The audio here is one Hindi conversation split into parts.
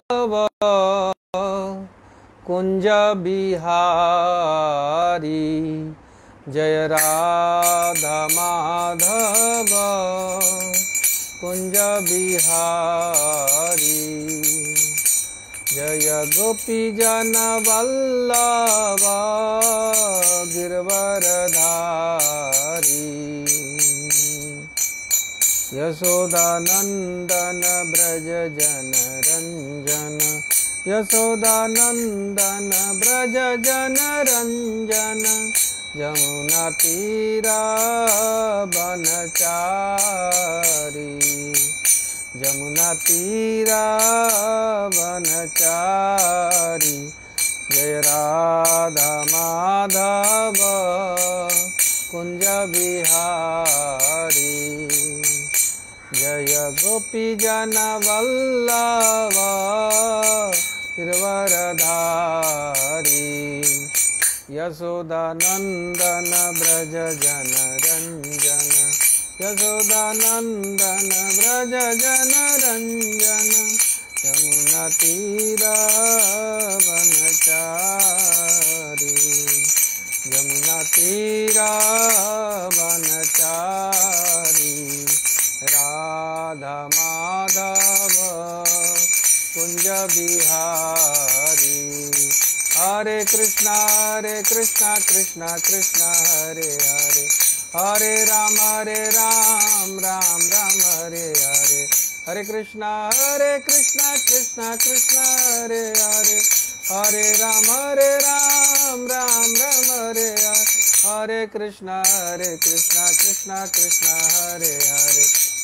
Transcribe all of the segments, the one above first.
व बिहारी जय राधा माधव जय जयगोपी जनवल्ल गिरवरधारी यशोदानन्दन ब्रज जनरञ्जन यशोदानन्दन ब्रज जनरञ्जन यमुुना तीरावनचारि यमुना जय राधा माधव कुञ्जविहारी जय जन वल्लवारी यशोदानन्दन व्रज जनरञ्जन यसोदनन्दनव्रज जनरञ्जन यमुनतीरावनचारी यमुनतीरावनचा राध माधव कुंज बिहारी हरे कृष्णा हरे कृष्णा कृष्णा कृष्णा हरे हरे हरे राम हरे राम राम राम हरे हरे हरे कृष्णा हरे कृष्णा कृष्णा कृष्णा हरे हरे हरे राम हरे राम राम राम हरे हरे हरे कृष्णा हरे कृष्णा कृष्णा कृष्णा हरे हरे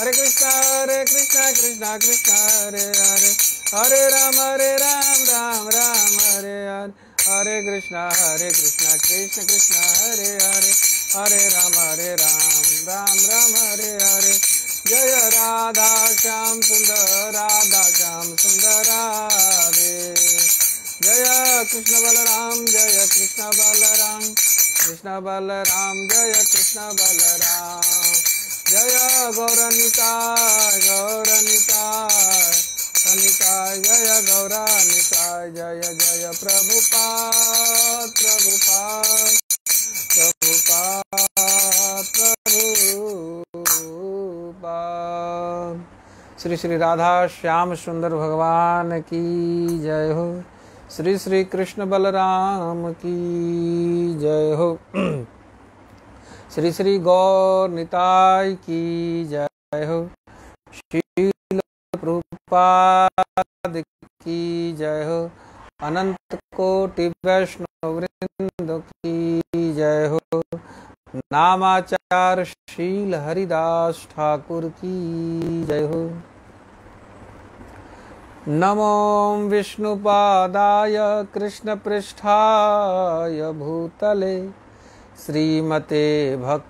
हरे कृष्णा हरे कृष्णा कृष्णा कृष्णा हरे हरे हरे राम हरे राम राम राम हरे हरे हरे कृष्णा हरे कृष्णा कृष्ण कृष्णा हरे हरे हरे राम हरे राम राम राम हरे हरे जय राधा श्याम सुंदर राधा श्याम सुंदर हरे जय कृष्ण बलराम जय कृष्ण बलराम कृष्ण बलराम जय कृष्ण बलराम जय गौरानिता गौरानिता अनिता जय गौरानिता जय जय प्रभुपाद प्रभुपाद प्रभुपाद प्रभुपाद श्री श्री राधा श्याम सुंदर भगवान की जय हो श्री श्री कृष्ण बलराम की जय हो श्री श्री गौर निताय की जय हो शील प्रपाद की जय हो अनंत कोटि वैष्णव वृंद की जय हो नामाचार शील हरिदास ठाकुर की जय हो नमो विष्णुपादाय पृष्ठाय भूतले श्रीमते भक्ति भक्तिवेदान्तस्वामिनीति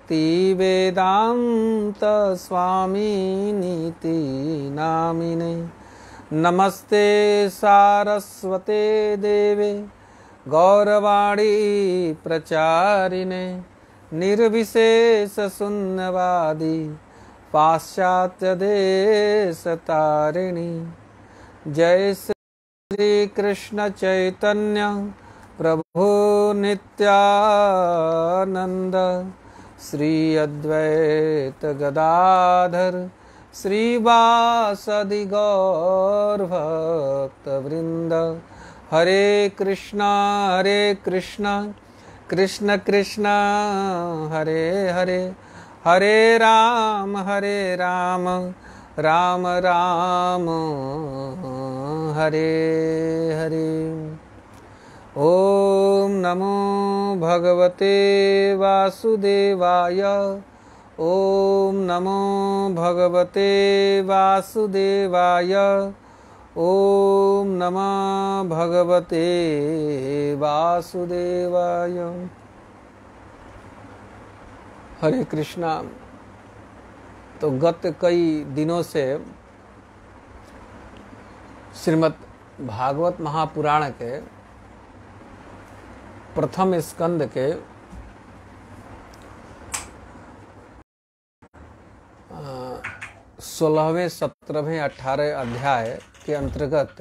नामिने नमस्ते सारस्वते देवे गौरवाणी प्रचारिणे निर्विशेषशून्यवादी पाश्चात्यदेशतारिणी जय श्री कृष्ण चैतन्य प्रभु नित्यानंद श्री अद्वैत गदाधर श्रीवासदि गौरभक्तवृन्द हरे कृष्णा हरे कृष्णा कृष्ण कृष्ण हरे हरे हरे राम हरे राम राम राम हरे हरे ओम नमो भगवते वासुदेवाय ओम नमो भगवते वासुदेवाय ओम नमः भगवते वासुदेवाय हरे कृष्णा तो गत कई दिनों से श्रीमद् भागवत महापुराण के प्रथम स्कंद के सोलहवें सत्रहवें अठारह अध्याय के अंतर्गत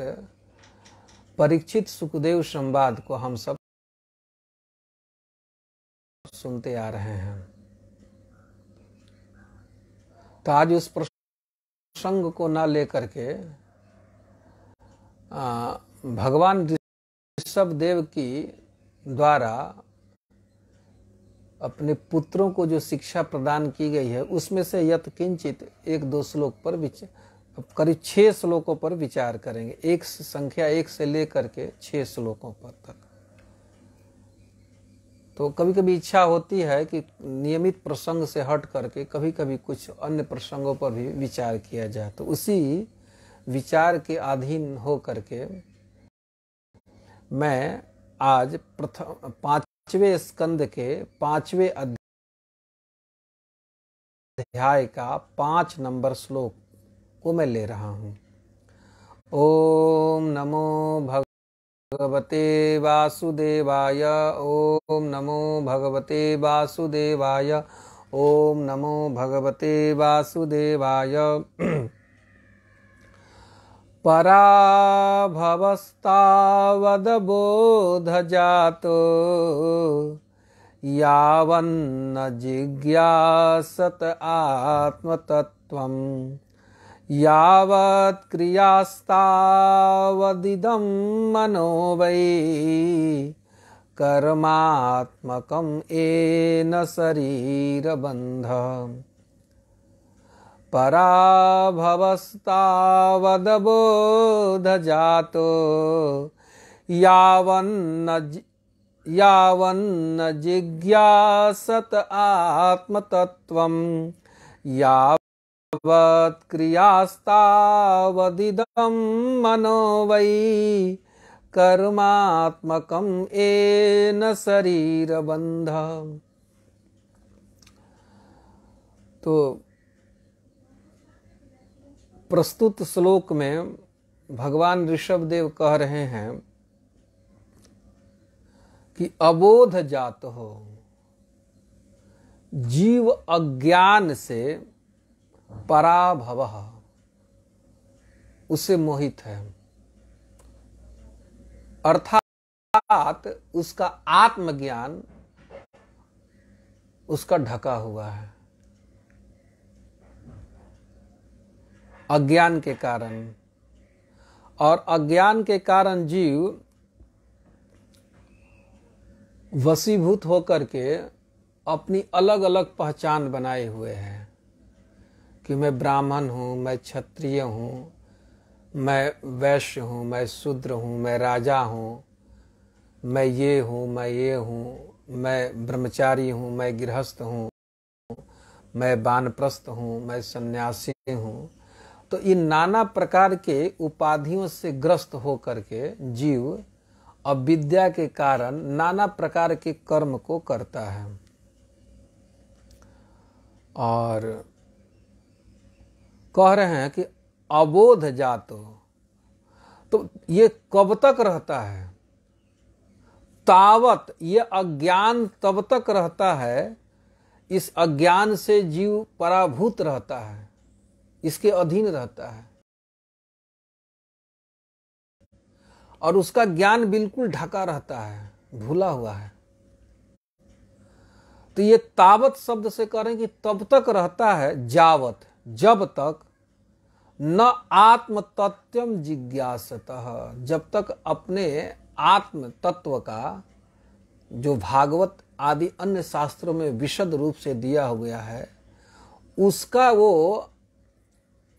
परीक्षित सुखदेव संवाद को हम सब सुनते आ रहे हैं तो आज उस प्रसंग को ना लेकर के भगवान ऋषभ देव की द्वारा अपने पुत्रों को जो शिक्षा प्रदान की गई है उसमें से यत किंचित एक दो श्लोक पर करीब छह श्लोकों पर विचार करेंगे एक संख्या एक से लेकर के छह श्लोकों पर तक तो कभी कभी इच्छा होती है कि नियमित प्रसंग से हट करके कभी कभी कुछ अन्य प्रसंगों पर भी विचार किया जाए तो उसी विचार के अधीन हो करके मैं आज प्रथम पांचवे स्कंद के पांचवे अध्याय का पांच नंबर श्लोक को मैं ले रहा हूँ ओम नमो भगवते वासुदेवाय ओम नमो भगवते वासुदेवाय ओम नमो भगवते वासुदेवाय पराभवस्तावदबोधजातो यावन्न जिज्ञासत आत्मतत्त्वं यावत्क्रियास्तावदिदं मनो वै कर्मात्मकं येन शरीरबन्ध पराभवस्तावदबोध जातो यावन्न यावन्न जिज्ञासत यावत् यावत्क्रियास्तावदिदं मनो वै कर्मात्मकं एन शरीरबन्ध तो प्रस्तुत श्लोक में भगवान ऋषभ देव कह रहे हैं कि अबोध जात हो जीव अज्ञान से पराभव उसे मोहित है अर्थात उसका आत्मज्ञान उसका ढका हुआ है अज्ञान के कारण और अज्ञान के कारण जीव वसीभूत होकर के अपनी अलग अलग पहचान बनाए हुए हैं कि मैं ब्राह्मण हूँ मैं क्षत्रिय हूँ मैं वैश्य हूँ मैं शूद्र हूँ मैं राजा हूँ मैं ये हूँ मैं ये हूँ मैं ब्रह्मचारी हूँ मैं गृहस्थ हूँ मैं बानप्रस्थ हूँ मैं सन्यासी हूँ तो इन नाना प्रकार के उपाधियों से ग्रस्त होकर के जीव अविद्या के कारण नाना प्रकार के कर्म को करता है और कह रहे हैं कि अबोध जातो तो ये कब तक रहता है तावत ये अज्ञान तब तक रहता है इस अज्ञान से जीव पराभूत रहता है इसके अधीन रहता है और उसका ज्ञान बिल्कुल ढका रहता है भूला हुआ है तो ये तावत शब्द से करें कि तब तक रहता है जावत जब तक न आत्म तत्वम जिज्ञासत जब तक अपने आत्म तत्व का जो भागवत आदि अन्य शास्त्रों में विशद रूप से दिया हुआ है उसका वो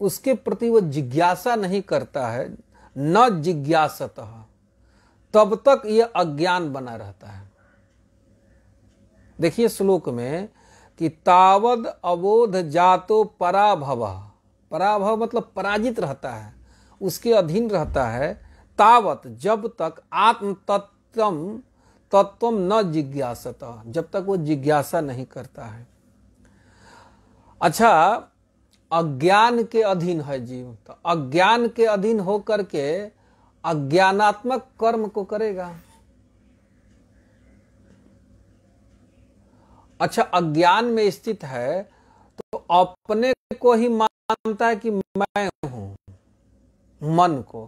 उसके प्रति वह जिज्ञासा नहीं करता है न जिज्ञासत तब तक यह अज्ञान बना रहता है देखिए श्लोक में कि तावद अवोध जातो पराभव पराभव मतलब पराजित रहता है उसके अधीन रहता है तावत जब तक आत्म तत्वम तत्व न जिज्ञासत जब तक वो जिज्ञासा नहीं करता है अच्छा अज्ञान के अधीन है जीव तो अज्ञान के अधीन हो करके अज्ञानात्मक कर्म को करेगा अच्छा अज्ञान में स्थित है तो अपने को ही मानता है कि मैं हूं मन को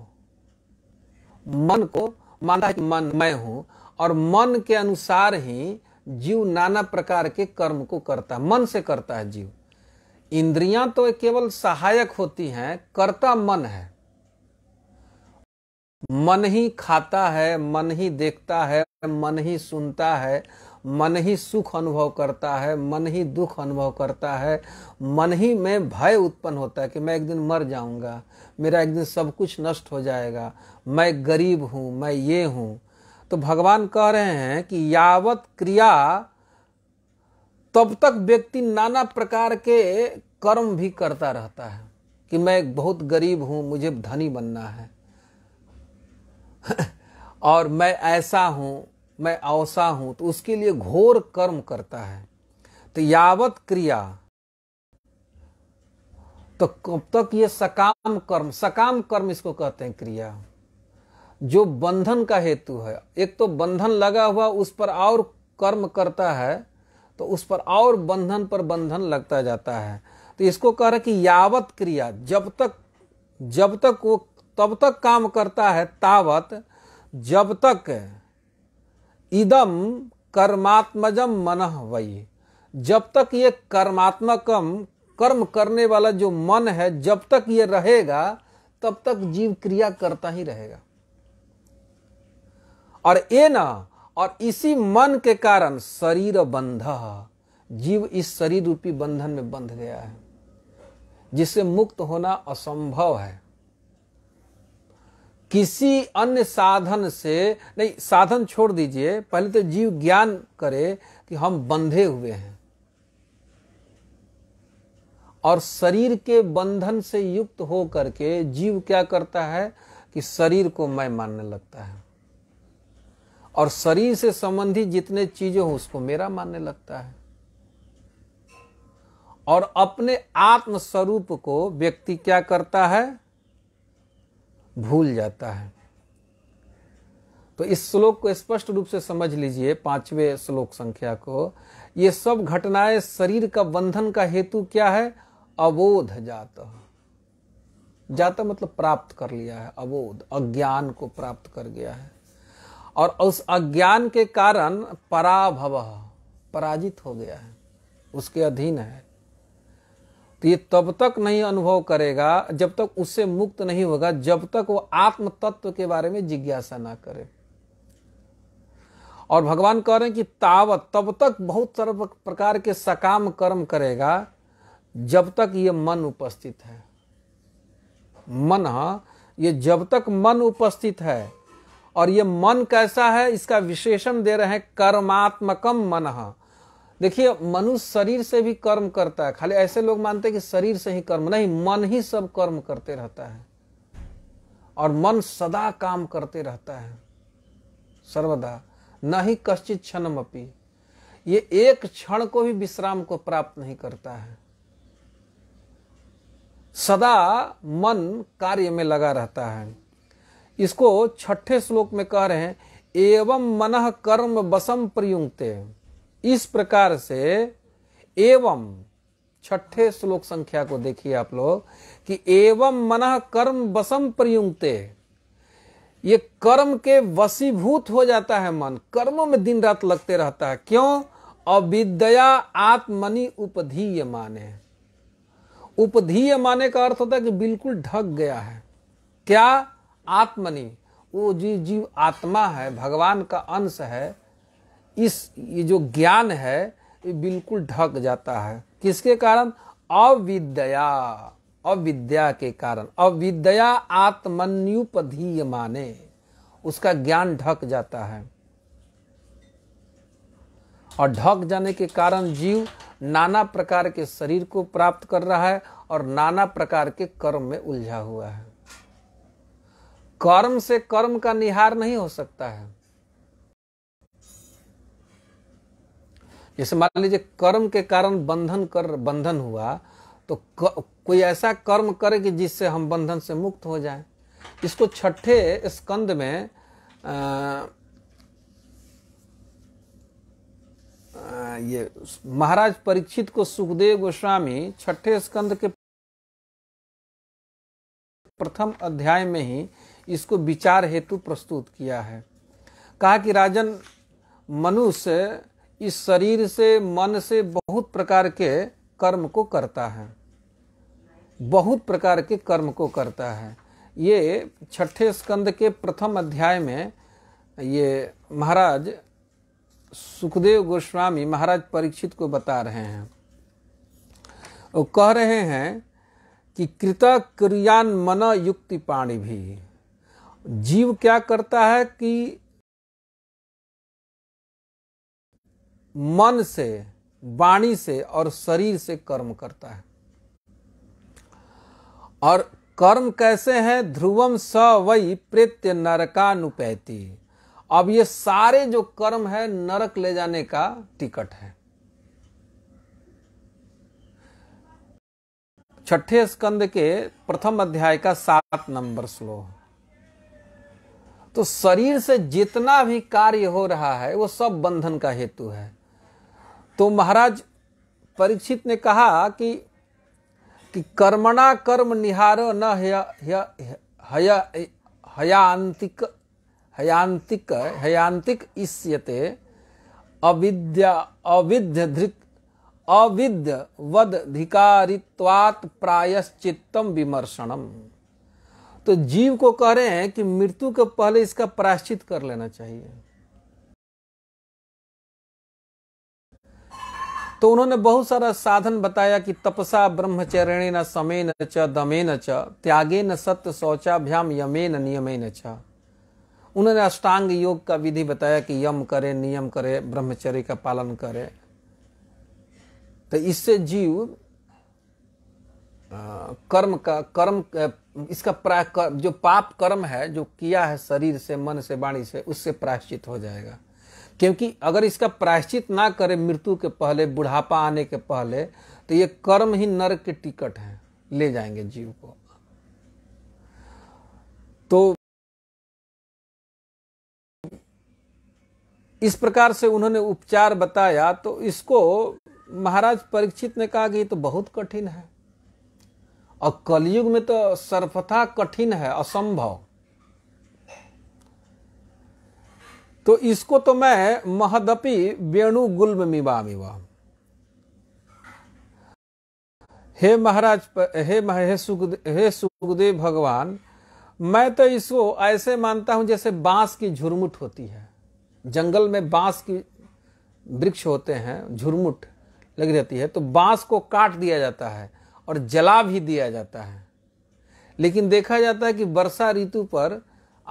मन को मानता है कि मन मैं हूं और मन के अनुसार ही जीव नाना प्रकार के कर्म को करता है मन से करता है जीव इंद्रियां तो केवल सहायक होती हैं कर्ता मन है मन ही खाता है मन ही देखता है मन ही सुनता है मन ही सुख अनुभव करता है मन ही दुख अनुभव करता है मन ही में भय उत्पन्न होता है कि मैं एक दिन मर जाऊंगा मेरा एक दिन सब कुछ नष्ट हो जाएगा मैं गरीब हूं मैं ये हूं तो भगवान कह रहे हैं कि यावत क्रिया तब तक व्यक्ति नाना प्रकार के कर्म भी करता रहता है कि मैं बहुत गरीब हूं मुझे धनी बनना है और मैं ऐसा हूं मैं औसा हूं तो उसके लिए घोर कर्म करता है तो यावत क्रिया तो कब तक ये सकाम कर्म सकाम कर्म इसको कहते हैं क्रिया जो बंधन का हेतु है एक तो बंधन लगा हुआ उस पर और कर्म करता है तो उस पर और बंधन पर बंधन लगता जाता है तो इसको कह रहे कि यावत क्रिया जब तक जब तक वो तब तक काम करता है तावत जब तक इदम कर्मात्मजम मन वही जब तक ये कर्मात्मकम कर्म करने वाला जो मन है जब तक ये रहेगा तब तक जीव क्रिया करता ही रहेगा और ये ना और इसी मन के कारण शरीर बंध जीव इस शरीर रूपी बंधन में बंध गया है जिससे मुक्त होना असंभव है किसी अन्य साधन से नहीं साधन छोड़ दीजिए पहले तो जीव ज्ञान करे कि हम बंधे हुए हैं और शरीर के बंधन से युक्त हो करके जीव क्या करता है कि शरीर को मैं मानने लगता है और शरीर से संबंधित जितने चीजें हो उसको मेरा मानने लगता है और अपने आत्म स्वरूप को व्यक्ति क्या करता है भूल जाता है तो इस श्लोक को स्पष्ट रूप से समझ लीजिए पांचवें श्लोक संख्या को ये सब घटनाएं शरीर का बंधन का हेतु क्या है अवोध जात जाता मतलब प्राप्त कर लिया है अवोध अज्ञान को प्राप्त कर गया है और उस अज्ञान के कारण पराभव पराजित हो गया है उसके अधीन है तो ये तब तक नहीं अनुभव करेगा जब तक उससे मुक्त नहीं होगा जब तक वो आत्म तत्व के बारे में जिज्ञासा ना करे और भगवान कह रहे हैं कि तावत तब तक बहुत सारे प्रकार के सकाम कर्म करेगा जब तक ये मन उपस्थित है मन हाँ, ये जब तक मन उपस्थित है और ये मन कैसा है इसका विशेषण दे रहे हैं कर्मात्मकम मन देखिए मनुष्य शरीर से भी कर्म करता है खाली ऐसे लोग मानते हैं कि शरीर से ही कर्म नहीं मन ही सब कर्म करते रहता है और मन सदा काम करते रहता है सर्वदा न ही कश्चित क्षण अपी ये एक क्षण को भी विश्राम को प्राप्त नहीं करता है सदा मन कार्य में लगा रहता है इसको छठे श्लोक में कह रहे हैं एवं मन कर्म बसम प्रयुक्ते इस प्रकार से एवं छठे श्लोक संख्या को देखिए आप लोग कि एवं मन कर्म बसम प्रयुक्ते ये कर्म के वसीभूत हो जाता है मन कर्मों में दिन रात लगते रहता है क्यों अविद्या आत्मनि उपधीय माने उपधीय माने का अर्थ होता है कि बिल्कुल ढक गया है क्या आत्मनि वो जी जीव आत्मा है भगवान का अंश है इस ये जो ज्ञान है ये बिल्कुल ढक जाता है किसके कारण अविद्या अविद्या के कारण अविद्या आत्मन्युपधीय माने उसका ज्ञान ढक जाता है और ढक जाने के कारण जीव नाना प्रकार के शरीर को प्राप्त कर रहा है और नाना प्रकार के कर्म में उलझा हुआ है कर्म से कर्म का निहार नहीं हो सकता है जैसे मान लीजिए कर्म के कारण बंधन कर बंधन हुआ तो कोई ऐसा कर्म करे कि जिससे हम बंधन से मुक्त हो जाए इसको छठे स्कंद में आ, ये महाराज परीक्षित को सुखदेव गोस्वामी छठे स्कंद के प्रथम अध्याय में ही इसको विचार हेतु प्रस्तुत किया है कहा कि राजन मनुष्य इस शरीर से मन से बहुत प्रकार के कर्म को करता है बहुत प्रकार के कर्म को करता है ये छठे स्कंद के प्रथम अध्याय में ये महाराज सुखदेव गोस्वामी महाराज परीक्षित को बता रहे हैं वो कह रहे हैं कि कृत क्रियान मन युक्ति पाणी भी जीव क्या करता है कि मन से वाणी से और शरीर से कर्म करता है और कर्म कैसे हैं ध्रुवम स वही प्रत्य नरकानुपैती अब ये सारे जो कर्म है नरक ले जाने का टिकट है छठे स्कंद के प्रथम अध्याय का सात नंबर श्लोक तो शरीर से जितना भी कार्य हो रहा है वो सब बंधन का हेतु है तो महाराज परीक्षित ने कहा कि कि कर्मणा कर्म निहारो न हयांतिक हयांतिक हयांतिक इष्यते अविद्या धृक अविद्य वद धिकारित्वात् प्रायश्चित्तम विमर्शनम तो जीव को कह रहे हैं कि मृत्यु के पहले इसका प्राश्चित कर लेना चाहिए तो उन्होंने बहुत सारा साधन बताया कि तपसा ब्रह्मचरण न समे न च दमे न च त्यागे न सत्य शौचाभ्याम यमे न नियमे न च उन्होंने अष्टांग योग का विधि बताया कि यम करे नियम करे ब्रह्मचर्य का पालन करे तो इससे जीव कर्म का कर्म इसका प्राय जो पाप कर्म है जो किया है शरीर से मन से वाणी से उससे प्रायश्चित हो जाएगा क्योंकि अगर इसका प्रायश्चित ना करे मृत्यु के पहले बुढ़ापा आने के पहले तो ये कर्म ही नरक के टिकट हैं ले जाएंगे जीव को तो इस प्रकार से उन्होंने उपचार बताया तो इसको महाराज परीक्षित ने कहा कि ये तो बहुत कठिन है और कलयुग में तो सर्वथा कठिन है असंभव तो इसको तो मैं महदपि वेणु गुल्म मिवामी वह हे महाराज हे हे हे सुखदेव भगवान मैं तो इसको ऐसे मानता हूं जैसे बांस की झुरमुट होती है जंगल में बांस की वृक्ष होते हैं झुरमुट लगी रहती है तो बांस को काट दिया जाता है और जला भी दिया जाता है लेकिन देखा जाता है कि वर्षा ऋतु पर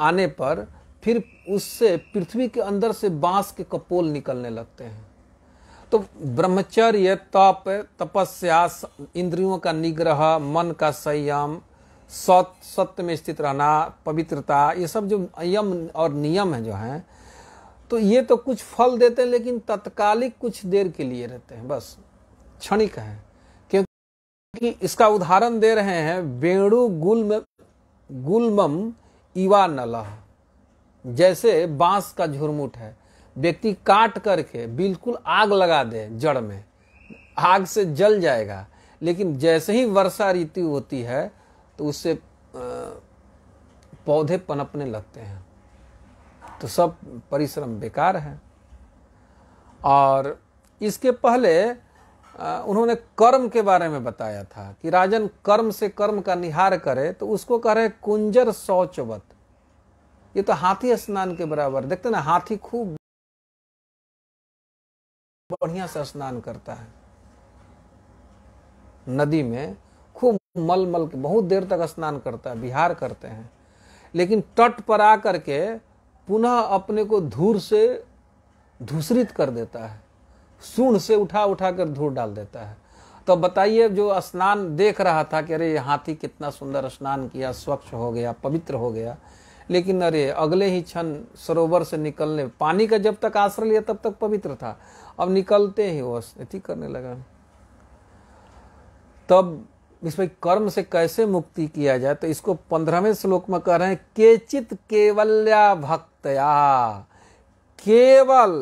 आने पर फिर उससे पृथ्वी के अंदर से बांस के कपोल निकलने लगते हैं तो ब्रह्मचर्य तप तपस्या इंद्रियों का निग्रह मन का संयम सत सत्य में स्थित रहना पवित्रता ये सब जो यम और नियम है जो हैं तो ये तो कुछ फल देते हैं लेकिन तत्कालिक कुछ देर के लिए रहते हैं बस क्षणिक है कि इसका उदाहरण दे रहे हैं वेणु गुलम गुलमम इवा नलह जैसे बांस का झुरमुट है व्यक्ति काट करके बिल्कुल आग लगा दे जड़ में आग से जल जाएगा लेकिन जैसे ही वर्षा ऋतु होती है तो उससे पौधे पनपने लगते हैं तो सब परिश्रम बेकार है और इसके पहले उन्होंने कर्म के बारे में बताया था कि राजन कर्म से कर्म का निहार करे तो उसको कह रहे कुंजर शौचवत ये तो हाथी स्नान के बराबर देखते ना हाथी खूब बढ़िया से स्नान करता है नदी में खूब मल मल के बहुत देर तक स्नान करता है बिहार करते हैं लेकिन तट पर आकर के पुनः अपने को धूर से धूसरित कर देता है सूंड से उठा उठा कर धूल डाल देता है तो बताइए जो स्नान देख रहा था कि अरे हाथी कितना सुंदर स्नान किया स्वच्छ हो गया पवित्र हो गया लेकिन अरे अगले ही क्षण सरोवर से निकलने पानी का जब तक आश्रय लिया तब तक पवित्र था अब निकलते ही वो स्थिति करने लगा तब इसमें कर्म से कैसे मुक्ति किया जाए तो इसको पंद्रहवें श्लोक में कह रहे हैं केचित केवल्या भक्तया केवल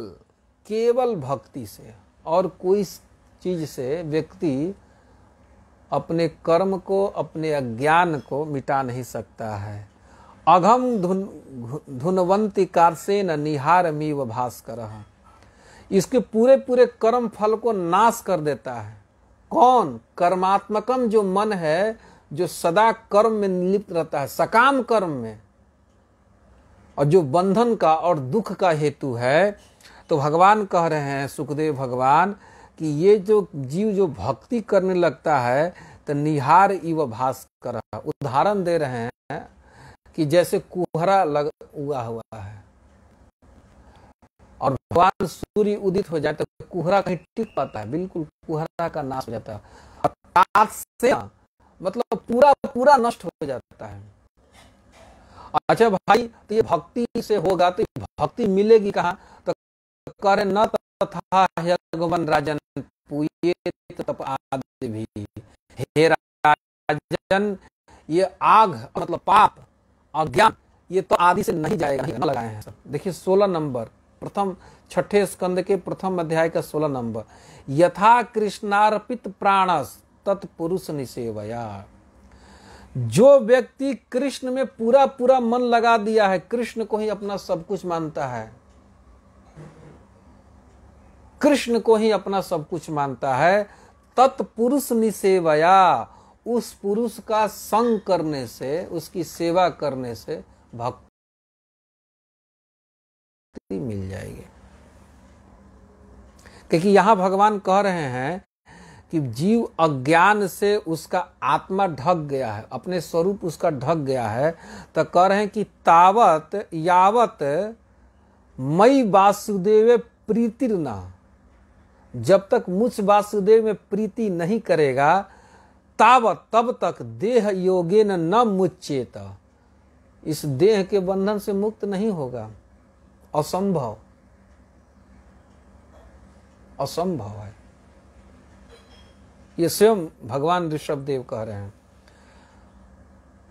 केवल भक्ति से और कोई चीज से व्यक्ति अपने कर्म को अपने अज्ञान को मिटा नहीं सकता है अघम धुन धुनवंती कारसेन निहार व भास्कर इसके पूरे पूरे कर्म फल को नाश कर देता है कौन कर्मात्मकम जो मन है जो सदा कर्म में लिप्त रहता है सकाम कर्म में और जो बंधन का और दुख का हेतु है तो भगवान कह रहे हैं सुखदेव भगवान कि ये जो जीव जो भक्ति करने लगता है तो निहार इव भास कर उदाहरण दे रहे हैं कि जैसे कुहरा लग हुआ हुआ है और भगवान सूर्य उदित हो जाए तो कुहरा कहीं टिक पाता है बिल्कुल कुहरा का नाश हो जाता है और से मतलब पूरा पूरा नष्ट हो जाता है अच्छा भाई तो ये भक्ति से होगा तो भक्ति मिलेगी कहा कर न तथा यगवन राजन तप आदि भी हे राजन ये आग मतलब पाप अज्ञान ये तो आदि से नहीं जाएगा नहीं लगाए हैं सब देखिए सोलह नंबर प्रथम छठे स्कंद के प्रथम अध्याय का सोलह नंबर यथा कृष्णार्पित प्राणस तत्पुरुष निसेवया जो व्यक्ति कृष्ण में पूरा पूरा मन लगा दिया है कृष्ण को ही अपना सब कुछ मानता है कृष्ण को ही अपना सब कुछ मानता है तत्पुरुष निसेवया उस पुरुष का संग करने से उसकी सेवा करने से भक्ति मिल जाएगी क्योंकि यहां भगवान कह रहे हैं कि जीव अज्ञान से उसका आत्मा ढक गया है अपने स्वरूप उसका ढक गया है तो कह रहे हैं कि तावत यावत मई वासुदेव प्रीतिर ना जब तक मुझ वासुदेव में प्रीति नहीं करेगा तावत तब तक देह योगे न मुचेत इस देह के बंधन से मुक्त नहीं होगा असंभव असंभव है ये स्वयं भगवान ऋषभ देव कह रहे हैं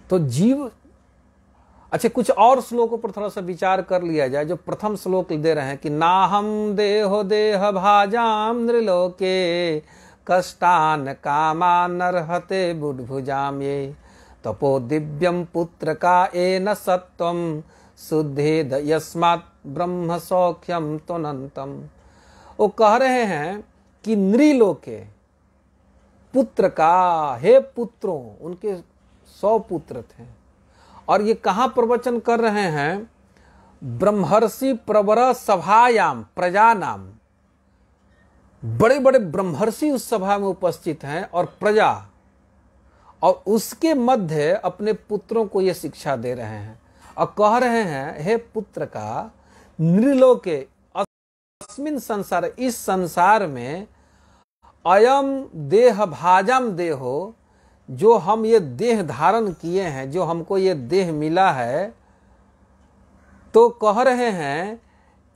तो जीव अच्छा कुछ और श्लोकों पर थोड़ा सा विचार कर लिया जाए जो प्रथम श्लोक दे रहे हैं कि ना हम देहो देह भाजाम नृलोके कष्टान कामान नरहते बुढ़भुजाम ये तपो दिव्यम पुत्र का ए न सत्वम शुद्धे यस्मात् ब्रह्म सौख्यम तोनंतम वो कह रहे हैं कि नृलोके पुत्र का हे पुत्रों उनके सौ पुत्र थे और ये कहा प्रवचन कर रहे हैं ब्रह्मर्षि प्रवर सभायाम प्रजा नाम बड़े बड़े ब्रह्मर्षि उस सभा में उपस्थित हैं और प्रजा और उसके मध्य अपने पुत्रों को ये शिक्षा दे रहे हैं और कह रहे हैं हे पुत्र का नृलोके अस्मिन संसार इस संसार में अयम देह भाजम देहो जो हम ये देह धारण किए हैं जो हमको ये देह मिला है तो कह रहे हैं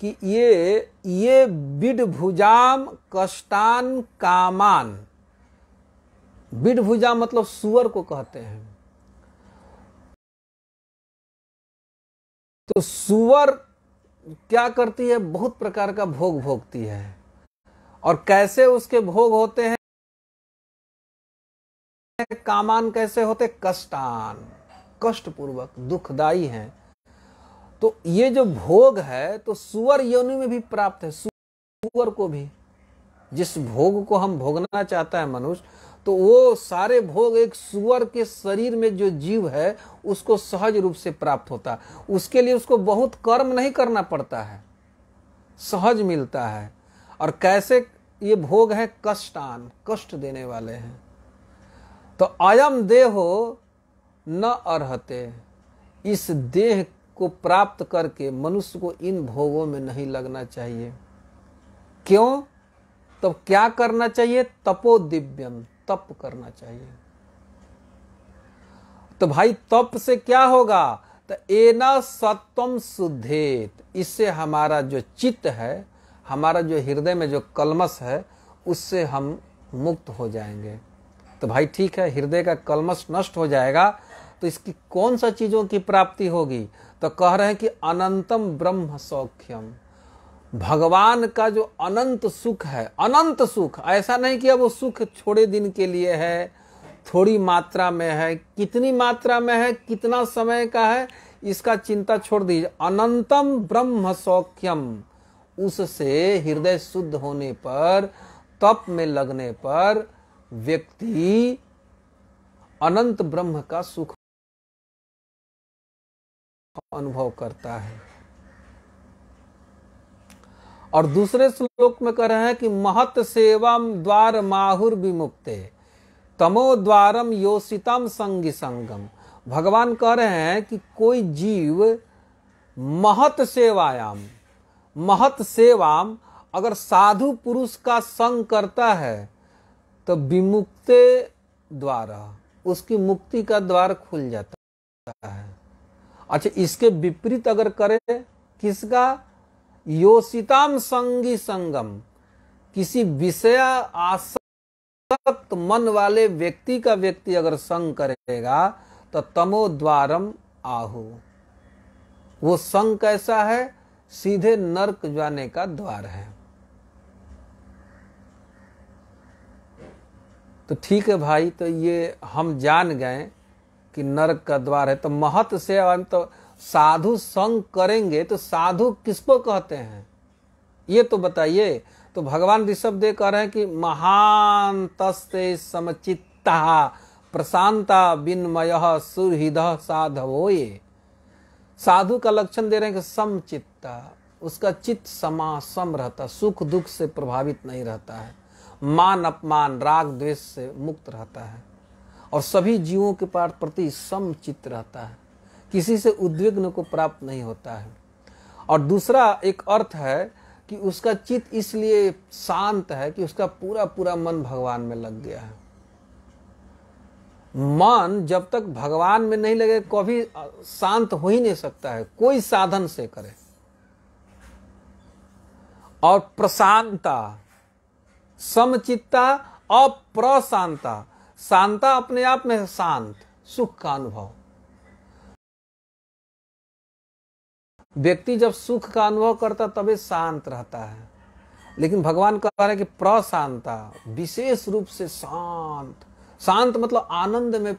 कि ये ये बिड भुजाम कष्टान कामान बिड भुजाम मतलब सुअर को कहते हैं तो सुअर क्या करती है बहुत प्रकार का भोग भोगती है और कैसे उसके भोग होते हैं कामान कैसे होते कष्टान कष्टपूर्वक दुखदाई हैं तो ये जो भोग है तो सुअर योनि में भी प्राप्त है सुअर को भी जिस भोग को हम भोगना चाहता है मनुष्य तो वो सारे भोग एक सुअर के शरीर में जो जीव है उसको सहज रूप से प्राप्त होता उसके लिए उसको बहुत कर्म नहीं करना पड़ता है सहज मिलता है और कैसे ये भोग है कष्टान कष्ट देने वाले हैं तो अयम हो न अर्हते इस देह को प्राप्त करके मनुष्य को इन भोगों में नहीं लगना चाहिए क्यों तो क्या करना चाहिए तपो दिव्यम तप करना चाहिए तो भाई तप से क्या होगा तो एना सत्वम सुधेत इससे हमारा जो चित्त है हमारा जो हृदय में जो कलमस है उससे हम मुक्त हो जाएंगे तो भाई ठीक है हृदय का कलमश नष्ट हो जाएगा तो इसकी कौन सा चीजों की प्राप्ति होगी तो कह रहे हैं कि अनंतम ब्रह्म सौख्यम भगवान का जो अनंत सुख है अनंत सुख ऐसा नहीं कि अब वो सुख छोड़े दिन के लिए है थोड़ी मात्रा में है कितनी मात्रा में है कितना समय का है इसका चिंता छोड़ दीजिए अनंतम ब्रह्म सौख्यम उससे हृदय शुद्ध होने पर तप में लगने पर व्यक्ति अनंत ब्रह्म का सुख अनुभव करता है और दूसरे श्लोक में कह रहे हैं कि महत सेवम द्वार माहुर विमुक्ते तमो द्वारम योषितम संगी संगम भगवान कह रहे हैं कि कोई जीव महत सेवायाम महत सेवाम अगर साधु पुरुष का संग करता है तो विमुक्त द्वारा उसकी मुक्ति का द्वार खुल जाता है अच्छा इसके विपरीत अगर करे किसका योषिताम संगी संगम किसी विषय आसक्त मन वाले व्यक्ति का व्यक्ति अगर संग करेगा तो तमो द्वारम आहो वो संग कैसा है सीधे नर्क जाने का द्वार है तो ठीक है भाई तो ये हम जान गए कि नरक का द्वार है तो महत से अंत तो साधु संग करेंगे तो साधु किसको कहते हैं ये तो बताइए तो भगवान ऋषभ दे कह रहे हैं कि महान तस्ते समचित्ता प्रशांता विनमय सुहृद साधव ये साधु का लक्षण दे रहे हैं कि समचित्ता उसका चित्त समा सम रहता सुख दुख से प्रभावित नहीं रहता है मान अपमान राग द्वेष से मुक्त रहता है और सभी जीवों के पार प्रति समचित रहता है किसी से उद्विग्न को प्राप्त नहीं होता है और दूसरा एक अर्थ है कि उसका चित्त इसलिए शांत है कि उसका पूरा पूरा मन भगवान में लग गया है मन जब तक भगवान में नहीं लगे कभी शांत हो ही नहीं सकता है कोई साधन से करे और प्रशांतता समचित्ता अप्रशांता शांता अपने आप में शांत सुख का अनुभव व्यक्ति जब सुख का अनुभव करता तभी शांत रहता है लेकिन भगवान कह रहे हैं कि प्रशांता विशेष रूप से शांत शांत मतलब आनंद में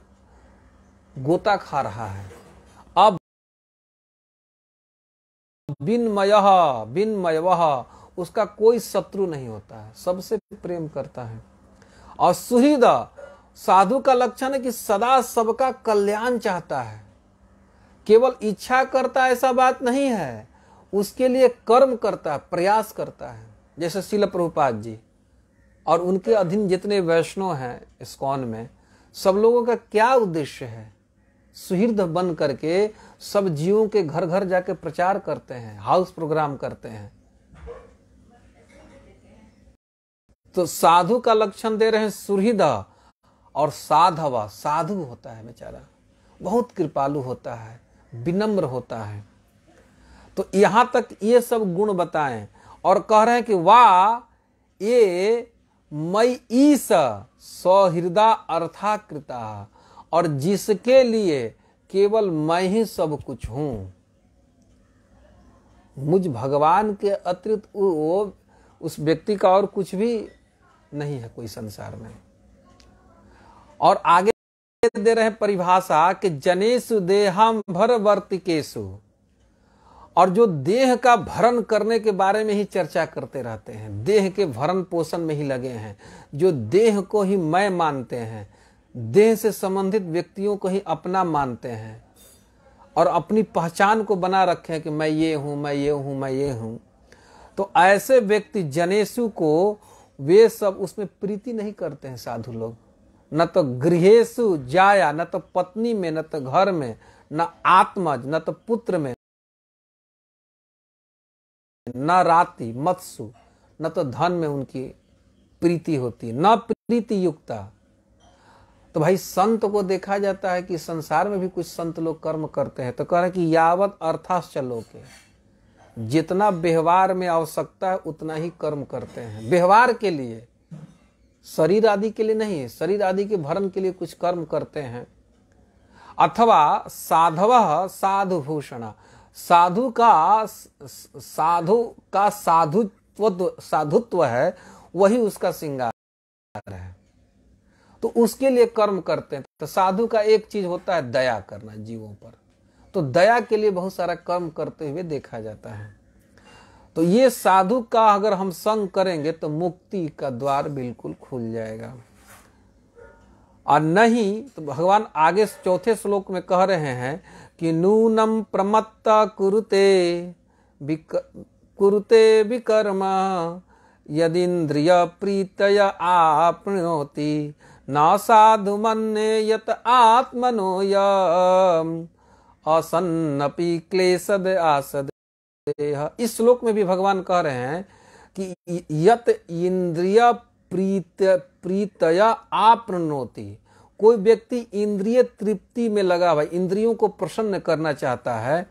गोता खा रहा है अब बिनमय बिनमय उसका कोई शत्रु नहीं होता है सबसे प्रेम करता है और सुहृद साधु का लक्षण है कि सदा सबका कल्याण चाहता है केवल इच्छा करता ऐसा बात नहीं है उसके लिए कर्म करता है प्रयास करता है जैसे शिल प्रभुपाद जी और उनके अधीन जितने वैष्णव हैं इस्कॉन में सब लोगों का क्या उद्देश्य है सुहृद बन करके सब जीवों के घर घर जाके प्रचार करते हैं हाउस प्रोग्राम करते हैं तो साधु का लक्षण दे रहे हैं सुहृद और साधवा साधु होता है बेचारा बहुत कृपालु होता है विनम्र होता है तो यहां तक ये सब गुण बताएं और कह रहे हैं कि वाह ये मई ईस सौहृदा अर्थाकृता और जिसके लिए केवल मैं ही सब कुछ हूं मुझ भगवान के अतिरिक्त वो उस व्यक्ति का और कुछ भी नहीं है कोई संसार में और आगे दे रहे परिभाषा कि जनेशु देहम भर वर्तिकेशु और जो देह का भरण करने के बारे में ही चर्चा करते रहते हैं देह के भरण पोषण में ही लगे हैं जो देह को ही मैं मानते हैं देह से संबंधित व्यक्तियों को ही अपना मानते हैं और अपनी पहचान को बना रखे हैं कि मैं ये हूं मैं ये हूं मैं ये हूं तो ऐसे व्यक्ति जनेशु को वे सब उसमें प्रीति नहीं करते हैं साधु लोग न तो गृहेशु जाया न तो पत्नी में न तो घर में न आत्मज न तो पुत्र में न राति मत्सु न तो धन में उनकी प्रीति होती न प्रीति युक्ता तो भाई संत को देखा जाता है कि संसार में भी कुछ संत लोग कर्म करते हैं तो कह रहे कि यावत अर्थाश्च के जितना व्यवहार में आवश्यकता है उतना ही कर्म करते हैं व्यवहार के लिए शरीर आदि के लिए नहीं शरीर आदि के भरण के लिए कुछ कर्म करते हैं अथवा साधव साधु भूषण साधु का साधु का साधुत्व साधुत्व है वही उसका श्रृंगार है तो उसके लिए कर्म करते हैं तो साधु का एक चीज होता है दया करना जीवों पर तो दया के लिए बहुत सारा कर्म करते हुए देखा जाता है तो ये साधु का अगर हम संग करेंगे तो मुक्ति का द्वार बिल्कुल खुल जाएगा और नहीं तो भगवान आगे चौथे श्लोक में कह रहे हैं कि नूनम प्रमत्त कुरुते कुरुते कुरुते विकर्मा यदिंद्रिय प्रीत आपनोति न साधु मन यत आत्मनो असन्नपी क्लेशद आसद इस श्लोक में भी भगवान कह रहे हैं कि यत इंद्रिय प्रीत प्रीतया आप कोई व्यक्ति इंद्रिय तृप्ति में लगा हुआ इंद्रियों को प्रसन्न करना चाहता है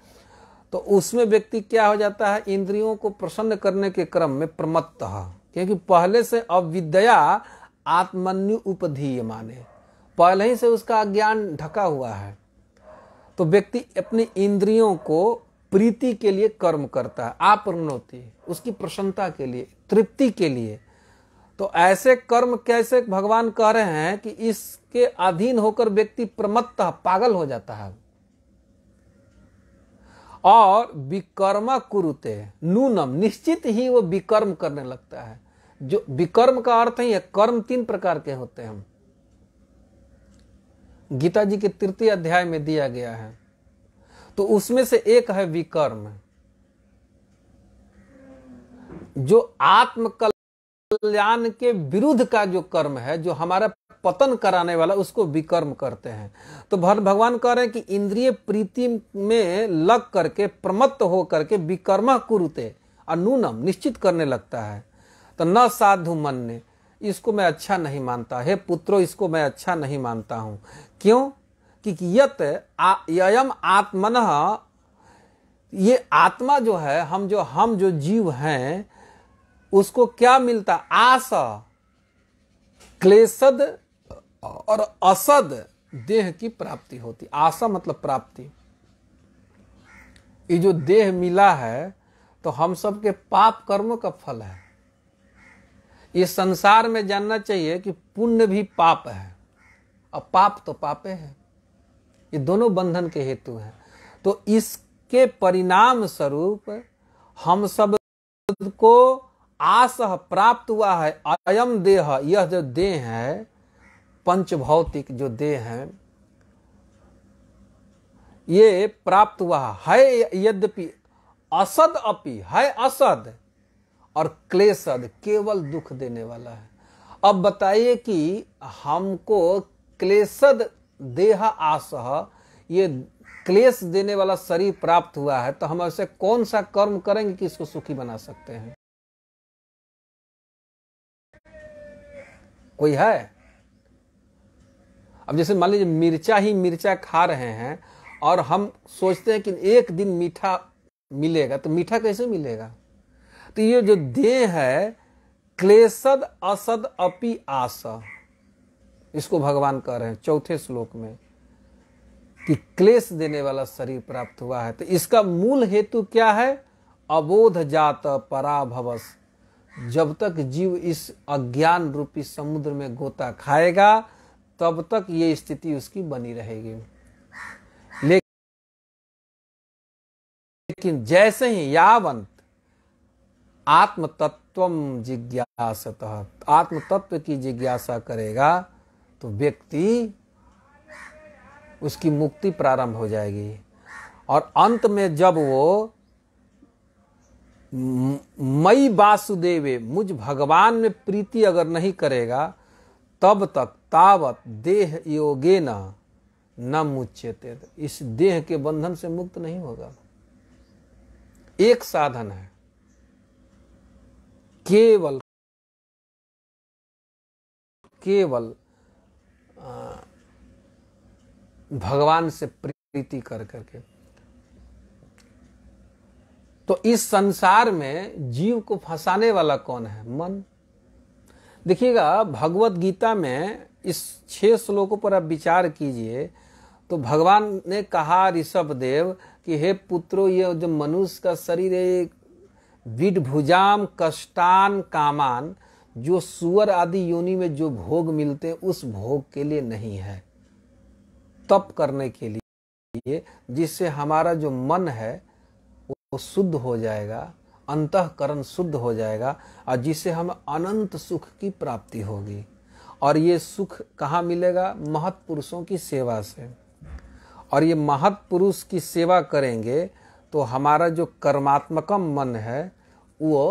तो उसमें व्यक्ति क्या हो जाता है इंद्रियों को प्रसन्न करने के क्रम में प्रमत्त क्योंकि पहले से अविद्या आत्मन्यु उपधीय माने पहले ही से उसका ज्ञान ढका हुआ है तो व्यक्ति अपने इंद्रियों को प्रीति के लिए कर्म करता है आपनोति उसकी प्रसन्नता के लिए तृप्ति के लिए तो ऐसे कर्म कैसे भगवान कह रहे हैं कि इसके अधीन होकर व्यक्ति प्रमत्त पागल हो जाता है और विकर्मा कुरुते नूनम निश्चित ही वो विकर्म करने लगता है जो विकर्म का अर्थ ही है कर्म तीन प्रकार के होते हैं गीता जी के तृतीय अध्याय में दिया गया है तो उसमें से एक है विकर्म जो आत्मकल्याण के विरुद्ध का जो कर्म है जो हमारा पतन कराने वाला उसको विकर्म करते हैं तो भगवान कह रहे हैं कि इंद्रिय प्रीति में लग करके प्रमत्त हो करके विकर्मा कुरुते अनूनम निश्चित करने लगता है तो न साधु मन ने इसको मैं अच्छा नहीं मानता हे पुत्रो इसको मैं अच्छा नहीं मानता हूं क्यों कि यत यम आत्मन ये आत्मा जो है हम जो हम जो जीव हैं उसको क्या मिलता आस क्लेशद और असद देह की प्राप्ति होती आशा मतलब प्राप्ति ये जो देह मिला है तो हम सब के पाप कर्म का फल है ये संसार में जानना चाहिए कि पुण्य भी पाप है और पाप तो पापे हैं ये दोनों बंधन के हेतु हैं तो इसके परिणाम स्वरूप हम सब को आस प्राप्त हुआ है अयम देह यह जो देह है पंचभौतिक जो देह है ये प्राप्त हुआ है यद्यपि असद अपि है असद और क्लेसद केवल दुख देने वाला है अब बताइए कि हमको क्लेशद देह आसह ये क्लेश देने वाला शरीर प्राप्त हुआ है तो हम ऐसे कौन सा कर्म करेंगे कि इसको सुखी बना सकते हैं कोई है अब जैसे मान लीजिए मिर्चा ही मिर्चा खा रहे हैं और हम सोचते हैं कि एक दिन मीठा मिलेगा तो मीठा कैसे मिलेगा तो ये जो देह है क्लेशद असद अपि आस इसको भगवान कह रहे हैं चौथे श्लोक में कि क्लेश देने वाला शरीर प्राप्त हुआ है तो इसका मूल हेतु क्या है अबोध जात पराभवस जब तक जीव इस अज्ञान रूपी समुद्र में गोता खाएगा तब तक ये स्थिति उसकी बनी रहेगी लेकिन जैसे ही यावंत आत्म तत्व जिज्ञासत आत्म तत्व की जिज्ञासा करेगा तो व्यक्ति उसकी मुक्ति प्रारंभ हो जाएगी और अंत में जब वो मई वासुदेवे मुझ भगवान में प्रीति अगर नहीं करेगा तब तक तावत देह योगे न मुचेत इस देह के बंधन से मुक्त नहीं होगा एक साधन है केवल केवल भगवान से प्रीति कर करके तो इस संसार में जीव को फंसाने वाला कौन है मन देखिएगा भगवत गीता में इस छह श्लोकों पर आप विचार कीजिए तो भगवान ने कहा ऋषभ देव कि हे पुत्रो ये जो मनुष्य का शरीर है विड भुजाम कष्टान कामान जो सुअर आदि योनि में जो भोग मिलते उस भोग के लिए नहीं है तप करने के लिए जिससे हमारा जो मन है वो शुद्ध हो जाएगा अंतकरण शुद्ध हो जाएगा और जिससे हम अनंत सुख की प्राप्ति होगी और ये सुख कहाँ मिलेगा महत्पुरुषों की सेवा से और ये महत्पुरुष की सेवा करेंगे तो हमारा जो कर्मात्मकम मन है वो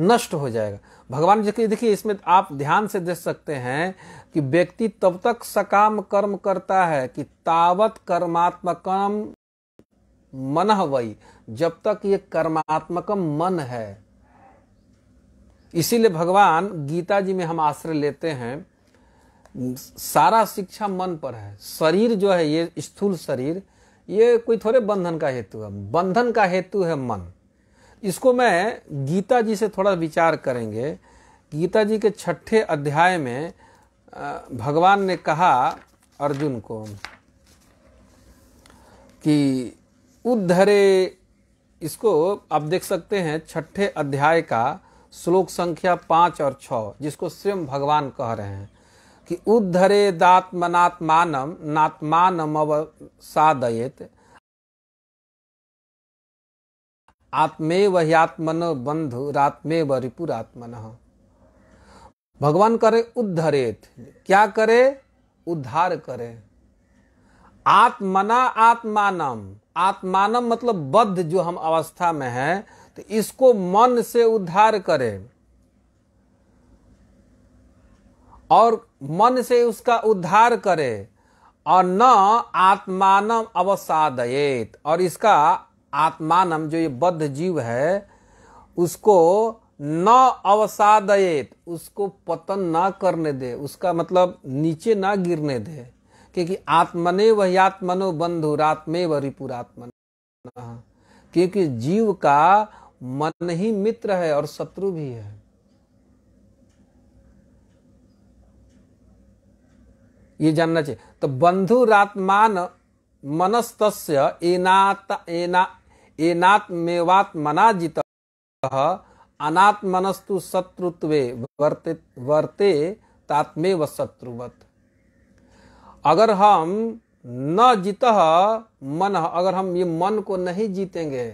नष्ट हो जाएगा भगवान जी देखिए इसमें आप ध्यान से देख सकते हैं कि व्यक्ति तब तक सकाम कर्म करता है कि तावत कर्मात्मकम मन वही जब तक ये कर्मात्मकम मन है इसीलिए भगवान गीता जी में हम आश्रय लेते हैं सारा शिक्षा मन पर है शरीर जो है ये स्थूल शरीर ये कोई थोड़े बंधन का हेतु है बंधन का हेतु है मन इसको मैं गीता जी से थोड़ा विचार करेंगे गीता जी के छठे अध्याय में भगवान ने कहा अर्जुन को कि उद्धरे इसको आप देख सकते हैं छठे अध्याय का श्लोक संख्या पांच और छ जिसको स्वयं भगवान कह रहे हैं कि उद्धरे दात्मनात्मानम नात्मानम अवसादयत आत्मे वही आत्मन बंधु रात्मे व आत्मन भगवान करे उद्धरेत क्या करे उद्धार करे आत्मना आत्मानम आत्मानम मतलब बद्ध जो हम अवस्था में है तो इसको मन से उद्धार करे और मन से उसका उद्धार करे और न आत्मानम अवसादयेत और इसका आत्मानम जो ये बद्ध जीव है उसको न अवसादयेत उसको पतन ना करने दे उसका मतलब नीचे ना गिरने दे क्योंकि आत्मने वही आत्मनो रात्मे व रिपुरात्मन क्योंकि जीव का मन ही मित्र है और शत्रु भी है ये जानना चाहिए तो बंधुरात्मान मनस्तस्य एनात एना जित अनात्मनस्तु शत्रुत्वे वर्ते वर्ते तात्मेव शत्रुवत अगर हम न जीत मन अगर हम ये मन को नहीं जीतेंगे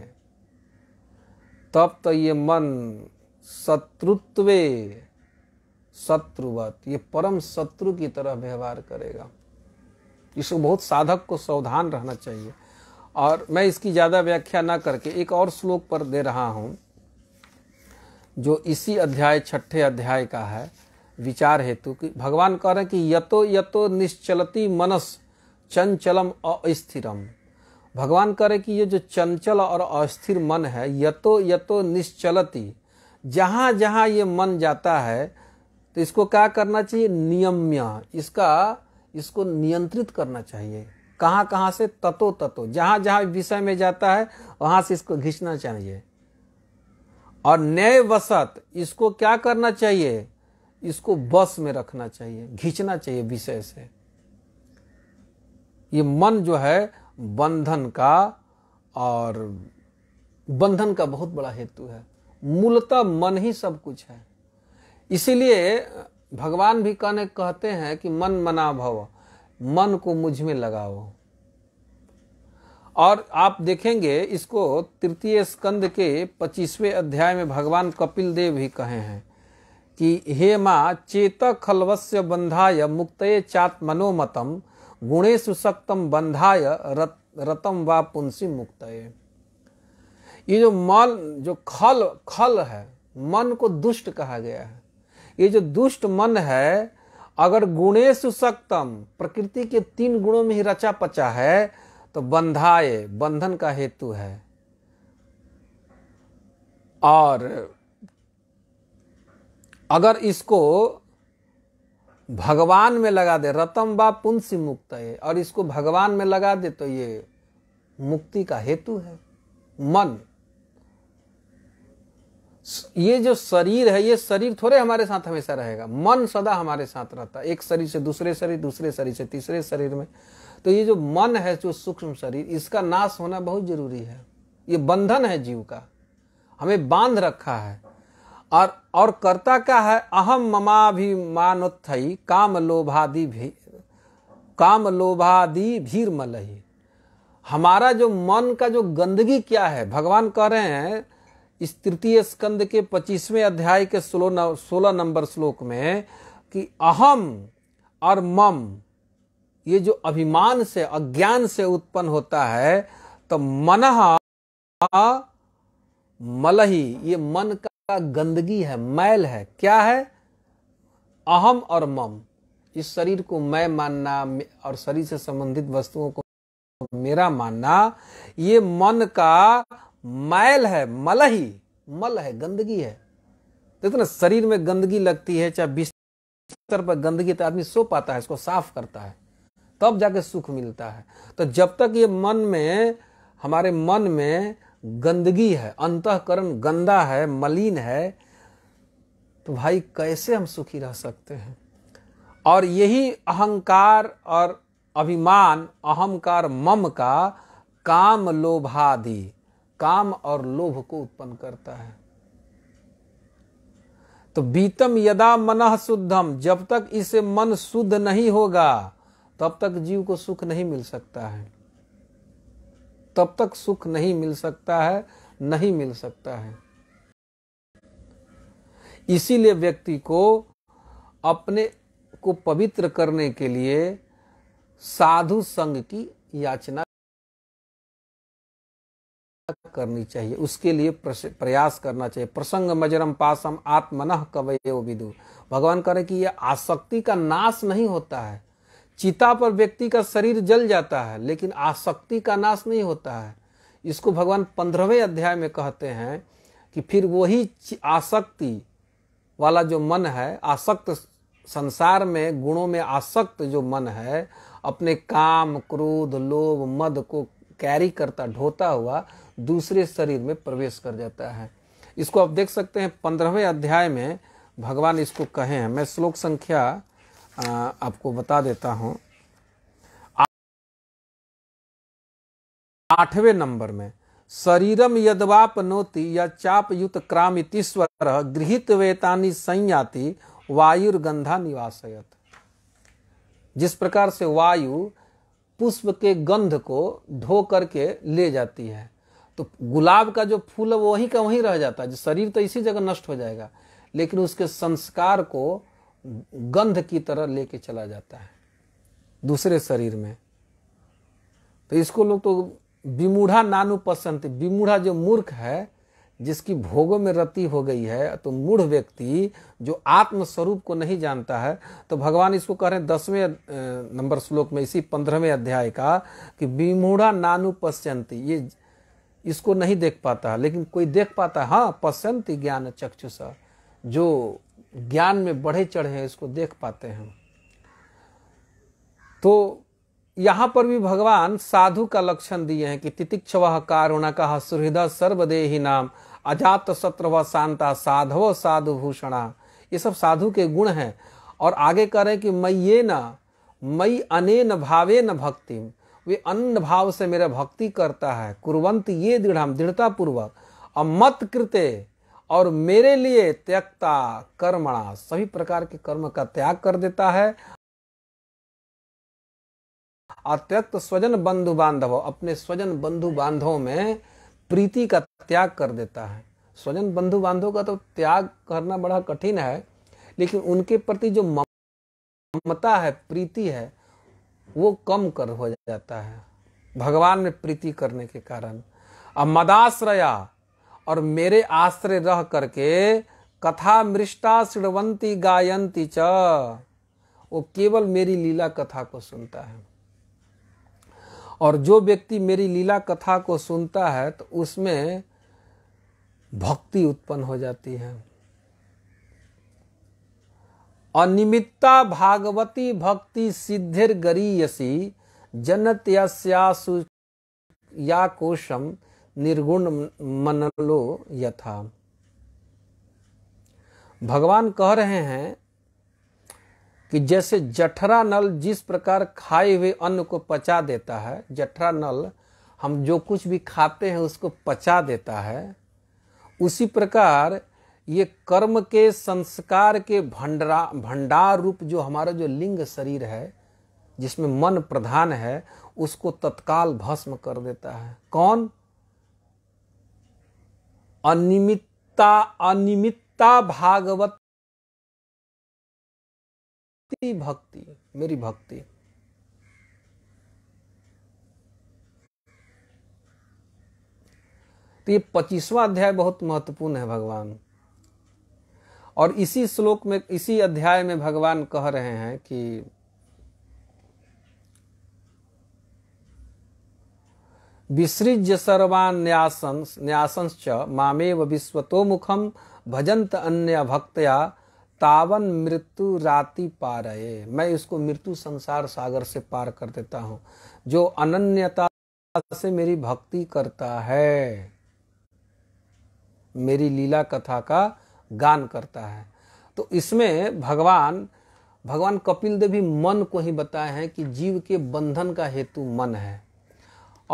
तब तो ये मन शत्रुत्वे शत्रुवत ये परम शत्रु की तरह व्यवहार करेगा इसको बहुत साधक को सावधान रहना चाहिए और मैं इसकी ज़्यादा व्याख्या ना करके एक और श्लोक पर दे रहा हूँ जो इसी अध्याय छठे अध्याय का है विचार हेतु कि भगवान कह रहे हैं कि यतो यतो निश्चलती मनस चंचलम अस्थिरम भगवान कह रहे कि ये जो चंचल और अस्थिर मन है यतो यतो निश्चलती जहाँ जहाँ ये मन जाता है तो इसको क्या करना चाहिए नियम्य इसका इसको नियंत्रित करना चाहिए कहाँ कहाँ से ततो ततो जहाँ जहाँ विषय में जाता है वहाँ से इसको घिसना चाहिए और न्याय वसत इसको क्या करना चाहिए इसको बस में रखना चाहिए घिंचना चाहिए विषय से ये मन जो है बंधन का और बंधन का बहुत बड़ा हेतु है मूलतः मन ही सब कुछ है इसीलिए भगवान भी कहने कहते हैं कि मन मना भव मन को मुझ में लगाओ और आप देखेंगे इसको तृतीय स्कंद के पच्चीसवें अध्याय में भगवान कपिल देव भी कहे हैं कि हे माँ चेत खलवस्य बंधाय मुक्तये चात मनोमतम गुणेश सुशक्तम बंधाय रत, रतम व पुंसी मुक्तये ये जो मल जो खल खल है मन को दुष्ट कहा गया है ये जो दुष्ट मन है अगर गुणेश सक्तम प्रकृति के तीन गुणों में ही रचा पचा है तो बंधाए बंधन का हेतु है और अगर इसको भगवान में लगा दे रतम बा पुंसी मुक्त है और इसको भगवान में लगा दे तो ये मुक्ति का हेतु है मन ये जो शरीर है ये शरीर थोड़े हमारे साथ हमेशा रहेगा मन सदा हमारे साथ रहता है एक शरीर से दूसरे शरीर दूसरे शरीर से तीसरे शरीर में तो ये जो मन है जो सूक्ष्म शरीर इसका नाश होना बहुत जरूरी है ये बंधन है जीव का हमें बांध रखा है और और कर्ता क्या है अहम ममाभिमानोत्थई काम लोभादि भी काम लोभादि भीर मलही हमारा जो मन का जो गंदगी क्या है भगवान कह रहे हैं इस तृतीय स्कंद के पच्चीसवें अध्याय के सोलह सोलह नंबर श्लोक में कि अहम और मम ये जो अभिमान से अज्ञान से उत्पन्न होता है तो मल मलही ये मन का गंदगी है मैल है क्या है अहम और मम इस शरीर को मैं मानना और शरीर से संबंधित वस्तुओं को मेरा मानना ये मन का मैल है मल ही मल है गंदगी है देखो तो ना शरीर में गंदगी लगती है चाहे बिस्तर पर गंदगी तो आदमी सो पाता है इसको साफ करता है तब जाके सुख मिलता है तो जब तक ये मन में हमारे मन में गंदगी है अंतकरण गंदा है मलिन है तो भाई कैसे हम सुखी रह सकते हैं और यही अहंकार और अभिमान अहंकार मम का काम लोभादि काम और लोभ को उत्पन्न करता है तो बीतम यदा मन शुद्धम जब तक इसे मन शुद्ध नहीं होगा तब तक जीव को सुख नहीं मिल सकता है तब तक सुख नहीं मिल सकता है नहीं मिल सकता है इसीलिए व्यक्ति को अपने को पवित्र करने के लिए साधु संघ की याचना करनी चाहिए उसके लिए प्रयास करना चाहिए प्रसंग मजरम पासम आत्मन कवयो विदु भगवान करें कि यह आसक्ति का नाश नहीं होता है चिता पर व्यक्ति का शरीर जल जाता है लेकिन आसक्ति का नाश नहीं होता है इसको भगवान पंद्रहवें अध्याय में कहते हैं कि फिर वही आसक्ति वाला जो मन है आसक्त संसार में गुणों में आसक्त जो मन है अपने काम क्रोध लोभ मद को कैरी करता ढोता हुआ दूसरे शरीर में प्रवेश कर जाता है इसको आप देख सकते हैं पंद्रहवें अध्याय में भगवान इसको कहे हैं मैं श्लोक संख्या आपको बता देता हूं आठवें नंबर में शरीरम यदवाप नोति या चाप युत क्रामितीश्वर गृहित वेतानी संयाति वायुर्गंधा निवासयत जिस प्रकार से वायु पुष्प के गंध को ढो करके ले जाती है तो गुलाब का जो फूल है वो वहीं का वहीं रह जाता है शरीर तो इसी जगह नष्ट हो जाएगा लेकिन उसके संस्कार को गंध की तरह लेके चला जाता है दूसरे शरीर में तो इसको लोग तो विमूढ़ा नानु पसंद विमूढ़ा जो मूर्ख है जिसकी भोगों में रति हो गई है तो मूढ़ व्यक्ति जो आत्मस्वरूप को नहीं जानता है तो भगवान इसको कह रहे हैं दसवें नंबर श्लोक में इसी पंद्रहवें अध्याय का कि विमूढ़ा नानु पश्यंती ये इसको नहीं देख पाता लेकिन कोई देख पाता हाँ पसंत ज्ञान चक्षुष जो ज्ञान में बढ़े चढ़े हैं इसको देख पाते हैं तो यहां पर भी भगवान साधु का लक्षण दिए हैं कि तितिक्ष तितिक्षवाह कारुणा का सुहृदय सर्वदेही नाम अजात व शांता साधव साधु भूषणा ये सब साधु के गुण हैं और आगे करें कि मैं ये न मई अने न भावे न भक्तिम वे अन्न भाव से मेरा भक्ति करता है कुरवंत ये दृढ़ दृढ़ता पूर्वक और मत कृते और मेरे लिए त्यक्ता कर्मणा सभी प्रकार के कर्म का त्याग कर देता है अत्यक्त स्वजन बंधु बांधव अपने स्वजन बंधु बांधव में प्रीति का त्याग कर देता है स्वजन बंधु बांधव का तो त्याग करना बड़ा कठिन है लेकिन उनके प्रति जो ममता है प्रीति है वो कम कर हो जाता है भगवान में प्रीति करने के कारण अब मदाश्रया और मेरे आश्रय रह करके कथा मृष्टा सिड़वंती गायंती च वो केवल मेरी लीला कथा को सुनता है और जो व्यक्ति मेरी लीला कथा को सुनता है तो उसमें भक्ति उत्पन्न हो जाती है अनिमित्ता भागवती भक्ति सिद्धिर गरीयसी जनत या कोशम निर्गुण मनलो यथा भगवान कह रहे हैं कि जैसे जठरा नल जिस प्रकार खाए हुए अन्न को पचा देता है जठरा नल हम जो कुछ भी खाते हैं उसको पचा देता है उसी प्रकार ये कर्म के संस्कार के भंडरा भंडार रूप जो हमारा जो लिंग शरीर है जिसमें मन प्रधान है उसको तत्काल भस्म कर देता है कौन अनिमित्ता अनिमित्ता भागवत भक्ति मेरी भक्ति तो ये पच्चीसवा अध्याय बहुत महत्वपूर्ण है भगवान और इसी श्लोक में इसी अध्याय में भगवान कह रहे हैं कि विसृज सर्वान न्यासंस च मामेव विश्वतो मुखम भजंत अन्य भक्तया तावन मृत्यु राति पारये मैं इसको मृत्यु संसार सागर से पार कर देता हूं जो अनन्यता से मेरी भक्ति करता है मेरी लीला कथा का गान करता है तो इसमें भगवान भगवान कपिल देव भी मन को ही बताए हैं कि जीव के बंधन का हेतु मन है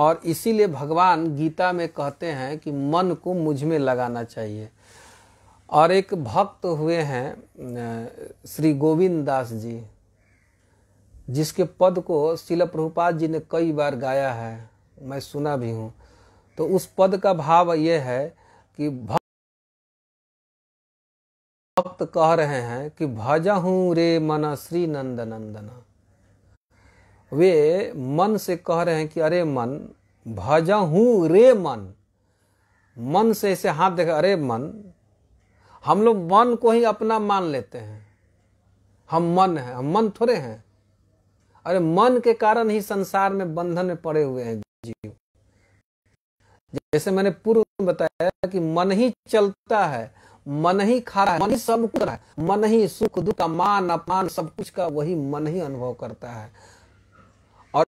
और इसीलिए भगवान गीता में कहते हैं कि मन को मुझ में लगाना चाहिए और एक भक्त हुए हैं श्री गोविंद दास जी जिसके पद को शिल प्रभुपाद जी ने कई बार गाया है मैं सुना भी हूँ तो उस पद का भाव यह है कि भक्त कह रहे हैं कि भजा हूं रे मन श्री नंद नंदना वे मन से कह रहे हैं कि अरे मन भजा हूं रे मन मन से ऐसे हाथ देख अरे मन हम लोग मन को ही अपना मान लेते हैं हम मन हैं हम मन थोड़े हैं अरे मन के कारण ही संसार में बंधन में पड़े हुए हैं जीव जैसे मैंने पूर्व में बताया कि मन ही चलता है मन ही खा रहा है मन ही सब कुछ रहा है मन ही सुख दुख का मान अपमान सब कुछ का वही मन ही अनुभव करता है